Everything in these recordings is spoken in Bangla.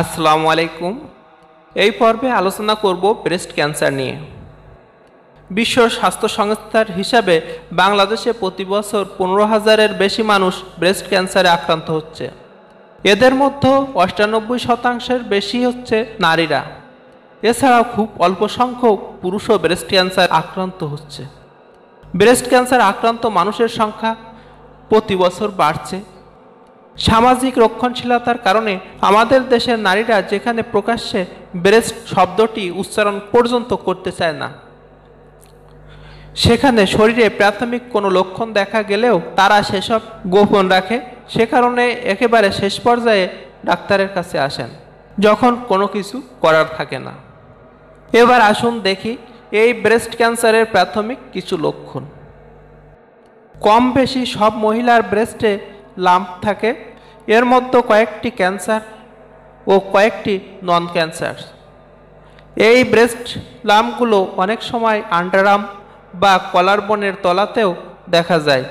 আসসালামু আলাইকুম এই পর্বে আলোচনা করব ব্রেস্ট ক্যান্সার নিয়ে বিশ্ব স্বাস্থ্য সংস্থার হিসাবে বাংলাদেশে প্রতি বছর পনেরো হাজারের বেশি মানুষ ব্রেস্ট ক্যান্সারে আক্রান্ত হচ্ছে এদের মধ্যে অষ্টানব্বই শতাংশের বেশি হচ্ছে নারীরা এছাড়াও খুব অল্প সংখ্যক পুরুষও ব্রেস্ট ক্যান্সার আক্রান্ত হচ্ছে ব্রেস্ট ক্যান্সার আক্রান্ত মানুষের সংখ্যা প্রতি বছর বাড়ছে সামাজিক রক্ষণশীলতার কারণে আমাদের দেশের নারীরা যেখানে প্রকাশ্যে ব্রেস্ট শব্দটি উচ্চারণ পর্যন্ত করতে চায় না সেখানে শরীরে প্রাথমিক কোনো লক্ষণ দেখা গেলেও তারা সেসব গোপন রাখে সে কারণে একেবারে শেষ পর্যায়ে ডাক্তারের কাছে আসেন যখন কোনো কিছু করার থাকে না এবার আসুন দেখি এই ব্রেস্ট ক্যান্সারের প্রাথমিক কিছু লক্ষণ কম বেশি সব মহিলার ব্রেস্টে লাম্প থাকে এর মধ্যে কয়েকটি ক্যান্সার ও কয়েকটি নন ক্যান্সার এই ব্রেস্ট লাম্পগুলো অনেক সময় আন্ডারাম বা কলার বনের তলাতেও দেখা যায়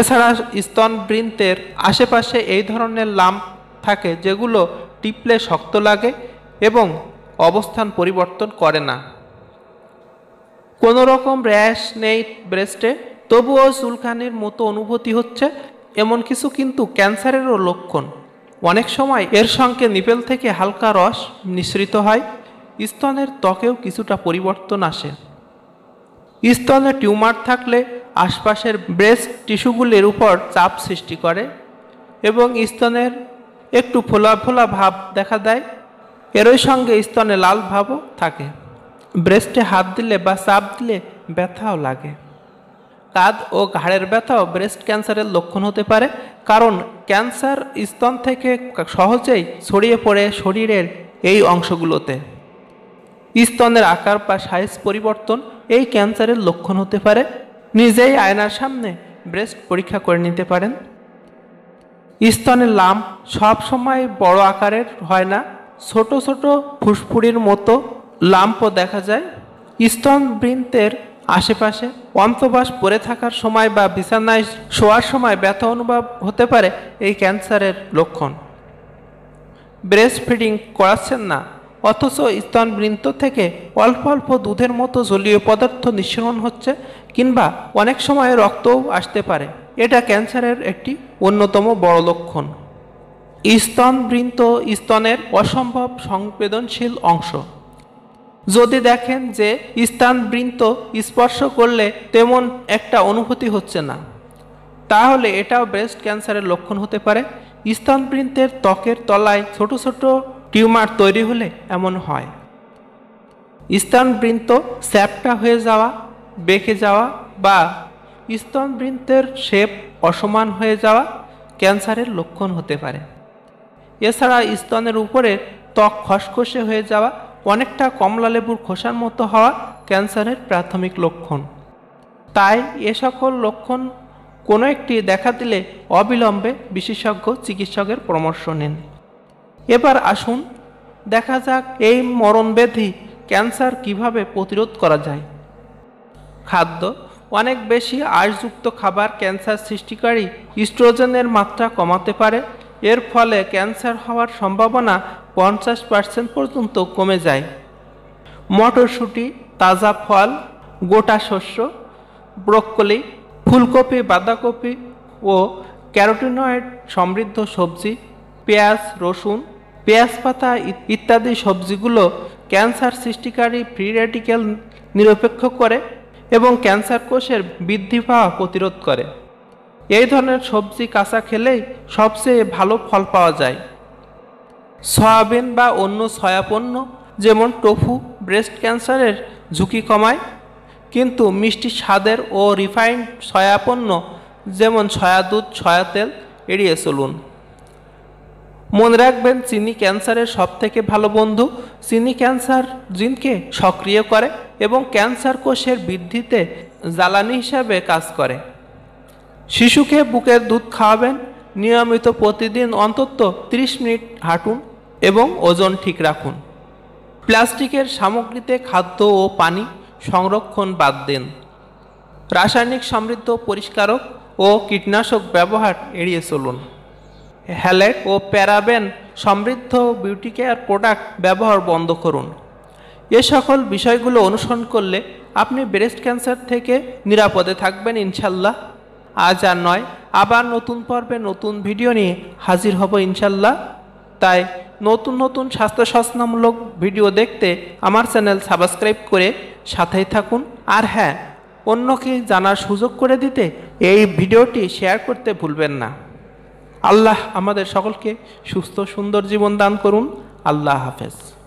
এছাড়া স্তন বৃন্তের আশেপাশে এই ধরনের লাম্প থাকে যেগুলো টিপলে শক্ত লাগে এবং অবস্থান পরিবর্তন করে না কোনো রকম র্যাশ নেই ব্রেস্টে তবুও সুলখানের মতো অনুভূতি হচ্ছে এমন কিছু কিন্তু ক্যান্সারেরও লক্ষণ অনেক সময় এর সঙ্গে নিপেল থেকে হালকা রস মিশ্রিত হয় স্তনের ত্বকেও কিছুটা পরিবর্তন আসে স্তনে টিউমার থাকলে আশপাশের ব্রেস্ট টিস্যুগুলির উপর চাপ সৃষ্টি করে এবং স্তনের একটু ফোলা ফোলা ভাব দেখা দেয় এরই সঙ্গে স্তনে লাল ভাবও থাকে ব্রেস্টে হাত দিলে বা চাপ দিলে ব্যথাও লাগে কাঁধ ও ঘাড়ের ব্যথাও ব্রেস্ট ক্যান্সারের লক্ষণ হতে পারে কারণ ক্যান্সার স্তন থেকে সহজেই ছড়িয়ে পড়ে শরীরের এই অংশগুলোতে স্তনের আকার বা সাইজ পরিবর্তন এই ক্যান্সারের লক্ষণ হতে পারে নিজেই আয়নার সামনে ব্রেস্ট পরীক্ষা করে নিতে পারেন স্তনের লাম সবসময় বড় আকারের হয় না ছোট ছোট ফুসফুরির মতো লাম্পও দেখা যায় স্তন বৃন্তের আশেপাশে অন্তবাস পড়ে থাকার সময় বা বিছানায় শোয়ার সময় ব্যথা অনুভব হতে পারে এই ক্যান্সারের লক্ষণ ব্রেস্ট ফিডিং করাচ্ছেন না অথচ স্তনবৃন্ত থেকে অল্প অল্প দুধের মতো জলীয় পদার্থ নিঃসরণ হচ্ছে কিংবা অনেক সময় রক্তও আসতে পারে এটা ক্যান্সারের একটি অন্যতম বড় লক্ষণ স্তনবৃন্ত স্তনের অসম্ভব সংবেদনশীল অংশ যদি দেখেন যে বৃন্ত স্পর্শ করলে তেমন একটা অনুভূতি হচ্ছে না তাহলে এটাও ব্রেস্ট ক্যান্সারের লক্ষণ হতে পারে বৃন্তের ত্বকের তলায় ছোট ছোট টিউমার তৈরি হলে এমন হয় বৃন্ত স্যাপটা হয়ে যাওয়া বেঁকে যাওয়া বা স্তন বৃন্তের শেপ অসমান হয়ে যাওয়া ক্যান্সারের লক্ষণ হতে পারে এছাড়া স্তনের উপরে ত্বক খসখসে হয়ে যাওয়া অনেকটা কমলা লেবুর খোসার মতো হওয়া ক্যান্সারের প্রাথমিক লক্ষণ তাই এ সকল লক্ষণ কোনো একটি দেখা দিলে অবিলম্বে বিশেষজ্ঞ চিকিৎসকের পরামর্শ নিন এবার আসুন দেখা যাক এই মরণব্যাধি ক্যান্সার কিভাবে প্রতিরোধ করা যায় খাদ্য অনেক বেশি আয়সযুক্ত খাবার ক্যান্সার সৃষ্টিকারী ইস্ট্রোজেনের মাত্রা কমাতে পারে এর ফলে ক্যান্সার হওয়ার সম্ভাবনা পঞ্চাশ পার্সেন্ট পর্যন্ত কমে যায় মটরশুঁটি তাজা ফল গোটা শস্য ব্রোকলি ফুলকপি বাঁধাকপি ও ক্যারোটিনয়েড সমৃদ্ধ সবজি পেঁয়াজ রসুন পেঁয়াজ পাতা ইত্যাদি সবজিগুলো ক্যান্সার সৃষ্টিকারী ফ্রি রেডিক্যাল নিরপেক্ষ করে এবং ক্যান্সার কোষের বৃদ্ধি পাওয়া প্রতিরোধ করে এই ধরনের সবজি কাঁচা খেলেই সবচেয়ে ভালো ফল পাওয়া যায় সয়াবিন বা অন্য সয়াপণ্য যেমন টোফু ব্রেস্ট ক্যান্সারের ঝুঁকি কমায় কিন্তু মিষ্টি স্বাদের ও রিফাইন্ড সয়াপণ্য যেমন সয়া দুধ সয়া তেল এড়িয়ে চলুন মনে রাখবেন চিনি ক্যান্সারের সবথেকে ভালো বন্ধু চিনি ক্যান্সার জিনকে সক্রিয় করে এবং ক্যান্সার কোষের বৃদ্ধিতে জ্বালানি হিসাবে কাজ করে শিশুকে বুকের দুধ খাওয়াবেন নিয়মিত প্রতিদিন অন্তত 30 মিনিট হাঁটুন এবং ওজন ঠিক রাখুন প্লাস্টিকের সামগ্রীতে খাদ্য ও পানি সংরক্ষণ বাদ দিন রাসায়নিক সমৃদ্ধ পরিষ্কারক ও কীটনাশক ব্যবহার এড়িয়ে চলুন হ্যালেট ও প্যারাবেন সমৃদ্ধ বিউটি কেয়ার প্রোডাক্ট ব্যবহার বন্ধ করুন এ সকল বিষয়গুলো অনুসরণ করলে আপনি ব্রেস্ট ক্যান্সার থেকে নিরাপদে থাকবেন ইনশাল্লাহ আজ আর নয় আবার নতুন পর্বে নতুন ভিডিও নিয়ে হাজির হব ইনশাল্লাহ তাই নতুন নতুন স্বাস্থ্য সচেতনামূলক ভিডিও দেখতে আমার চ্যানেল সাবস্ক্রাইব করে সাথেই থাকুন আর হ্যাঁ অন্যকে জানার সুযোগ করে দিতে এই ভিডিওটি শেয়ার করতে ভুলবেন না আল্লাহ আমাদের সকলকে সুস্থ সুন্দর জীবন দান করুন আল্লাহ হাফেজ